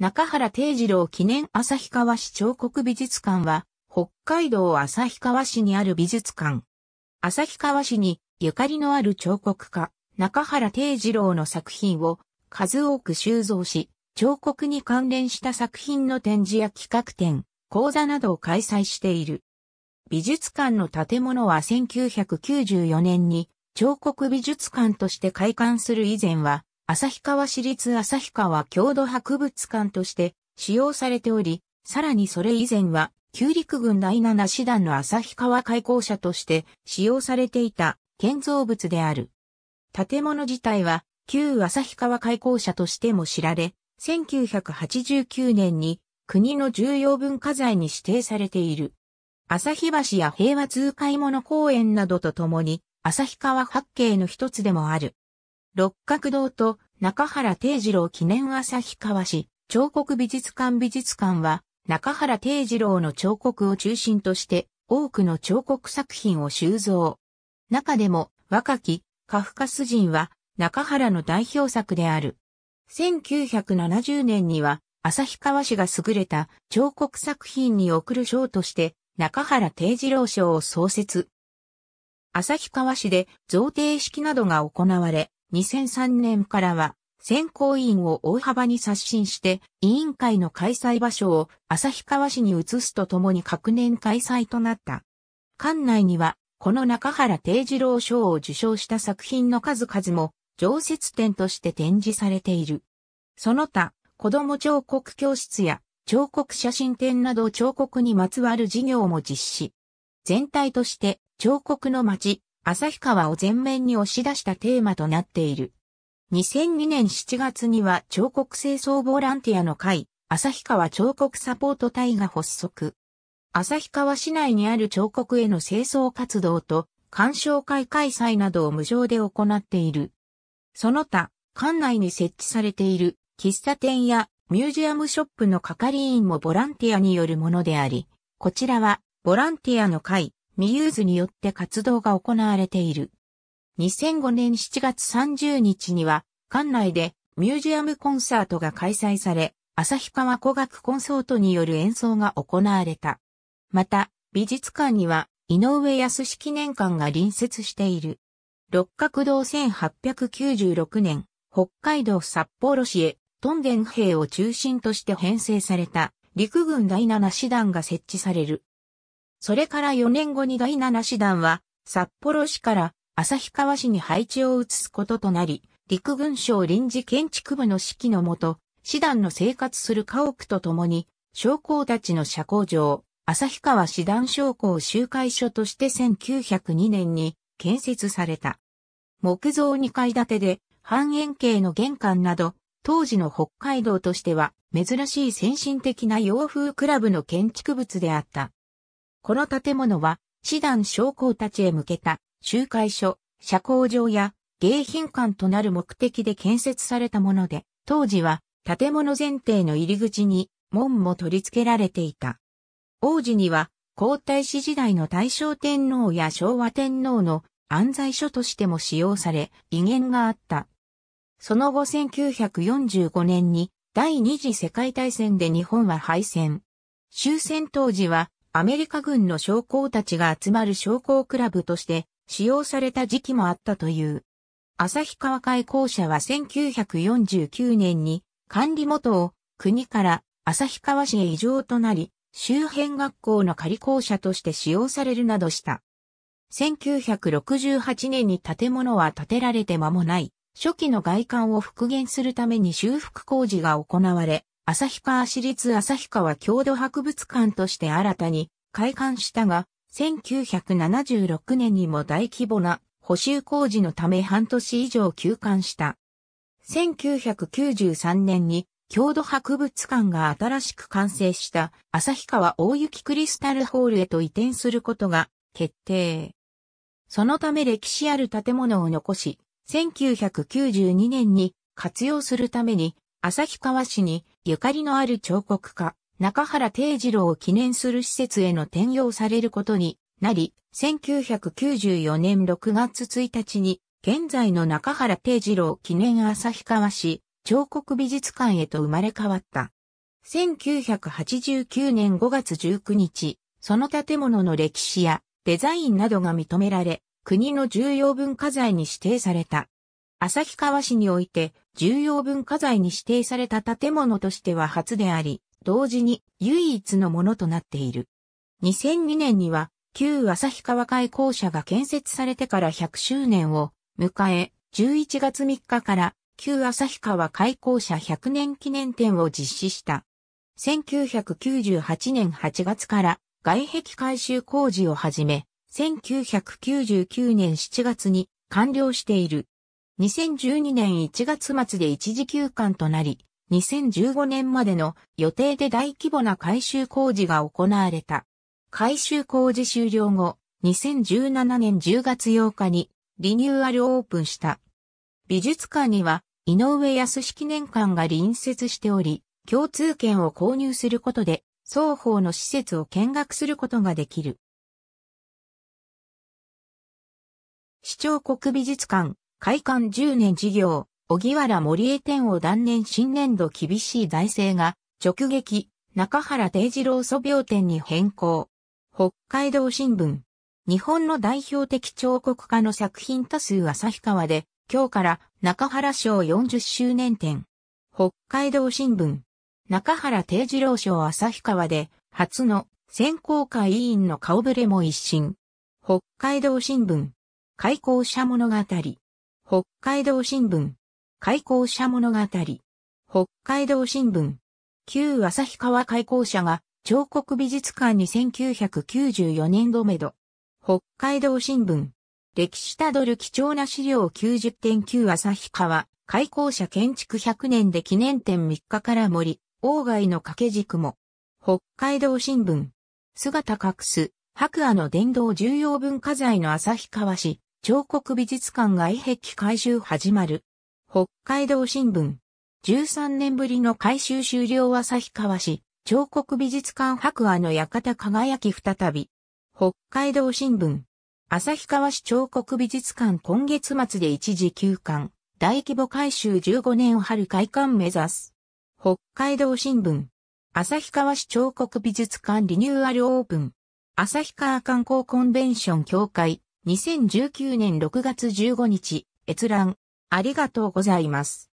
中原定次郎記念旭川市彫刻美術館は、北海道旭川市にある美術館。旭川市にゆかりのある彫刻家、中原定次郎の作品を数多く収蔵し、彫刻に関連した作品の展示や企画展、講座などを開催している。美術館の建物は1994年に彫刻美術館として開館する以前は旭川市立旭川郷土博物館として使用されており、さらにそれ以前は、旧陸軍第7師団の旭川開港者として使用されていた建造物である。建物自体は旧旭川開港者としても知られ、1989年に国の重要文化財に指定されている。旭橋や平和通買物公園などとともに、旭川八景の一つでもある。六角堂と中原定次郎記念日川市彫刻美術館美術館は中原定次郎の彫刻を中心として多くの彫刻作品を収蔵。中でも若きカフカス人は中原の代表作である。1970年には日川市が優れた彫刻作品に贈る賞として中原定次郎賞を創設。日川市で贈呈式などが行われ、2003年からは、選考委員を大幅に刷新して、委員会の開催場所を旭川市に移すとともに各年開催となった。館内には、この中原定次郎賞を受賞した作品の数々も、常設展として展示されている。その他、子供彫刻教室や彫刻写真展など彫刻にまつわる事業も実施。全体として彫刻の街、旭川を前面に押し出したテーマとなっている。2002年7月には彫刻清掃ボランティアの会、旭川彫刻サポート隊が発足。旭川市内にある彫刻への清掃活動と鑑賞会開催などを無償で行っている。その他、館内に設置されている喫茶店やミュージアムショップの係員もボランティアによるものであり、こちらはボランティアの会、ミユーズによって活動が行われている。2005年7月30日には、館内でミュージアムコンサートが開催され、旭川古学コンソートによる演奏が行われた。また、美術館には、井上康記念館が隣接している。六角堂1896年、北海道札幌市へ、トンデン兵を中心として編成された、陸軍第7師団が設置される。それから4年後に第7師団は、札幌市から旭川市に配置を移すこととなり、陸軍省臨時建築部の指揮のもと、師団の生活する家屋とともに、将校たちの社交場、旭川師団将校集会所として1902年に建設された。木造2階建てで、半円形の玄関など、当時の北海道としては珍しい先進的な洋風クラブの建築物であった。この建物は、師団将校たちへ向けた、集会所、社交場や、迎賓館となる目的で建設されたもので、当時は、建物前提の入り口に、門も取り付けられていた。王子には、皇太子時代の大正天皇や昭和天皇の安在所としても使用され、威厳があった。その後1945年に第二次世界大戦で日本は敗戦。終戦当時はアメリカ軍の将校たちが集まる将校クラブとして使用された時期もあったという。旭川会校舎は1949年に管理元を国から旭川市へ移譲となり、周辺学校の仮校舎として使用されるなどした。1968年に建物は建てられて間もない、初期の外観を復元するために修復工事が行われ、旭川市立旭川郷土博物館として新たに開館したが、1976年にも大規模な補修工事のため半年以上休館した。1993年に郷土博物館が新しく完成した旭川大雪クリスタルホールへと移転することが決定。そのため歴史ある建物を残し、1992年に活用するために旭川市にゆかりのある彫刻家、中原定次郎を記念する施設への転用されることになり、1994年6月1日に、現在の中原定次郎記念旭川市彫刻美術館へと生まれ変わった。1989年5月19日、その建物の歴史やデザインなどが認められ、国の重要文化財に指定された。旭川市において重要文化財に指定された建物としては初であり、同時に唯一のものとなっている。2002年には、旧旭川開校舎が建設されてから100周年を迎え、11月3日から旧旭川開校舎100年記念展を実施した。1998年8月から外壁改修工事を始め、1999年7月に完了している。2012年1月末で一時休館となり、2015年までの予定で大規模な改修工事が行われた。改修工事終了後、2017年10月8日にリニューアルオープンした。美術館には井上康記念館が隣接しており、共通券を購入することで双方の施設を見学することができる。市長国美術館開館10年事業、小木原森江店を断念新年度厳しい財政が直撃、中原定次郎祖廟店に変更。北海道新聞。日本の代表的彫刻家の作品多数旭川で、今日から中原賞40周年展。北海道新聞。中原定次郎賞旭川で、初の選考会委員の顔ぶれも一新。北海道新聞。開校者物語。北海道新聞。開校者物語。北海道新聞。旧旭川開校者が彫刻美術館に1994年度めど。北海道新聞。歴史たどる貴重な資料90 9旭川。開校者建築100年で記念展3日から森。鴎外の掛け軸も。北海道新聞。姿隠す。白亜の伝道重要文化財の旭川市、彫刻美術館外壁改修始まる。北海道新聞。13年ぶりの改修終了旭川市、彫刻美術館白亜の館輝き再び。北海道新聞。旭川市彫刻美術館今月末で一時休館。大規模改修15年を春開館目指す。北海道新聞。旭川市彫刻美術館リニューアルオープン。旭川観光コンベンション協会2019年6月15日、閲覧。ありがとうございます。